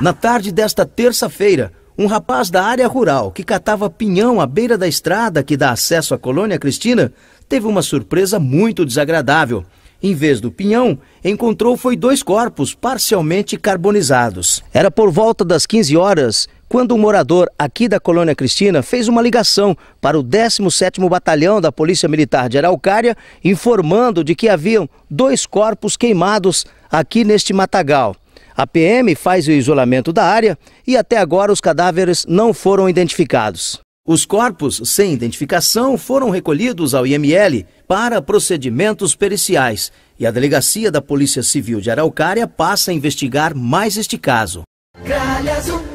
Na tarde desta terça-feira, um rapaz da área rural que catava pinhão à beira da estrada que dá acesso à colônia Cristina teve uma surpresa muito desagradável. Em vez do pinhão, encontrou foi dois corpos parcialmente carbonizados. Era por volta das 15 horas quando um morador aqui da colônia Cristina fez uma ligação para o 17º Batalhão da Polícia Militar de Araucária, informando de que haviam dois corpos queimados aqui neste matagal. A PM faz o isolamento da área e até agora os cadáveres não foram identificados. Os corpos sem identificação foram recolhidos ao IML para procedimentos periciais e a delegacia da Polícia Civil de Araucária passa a investigar mais este caso. Calha azul.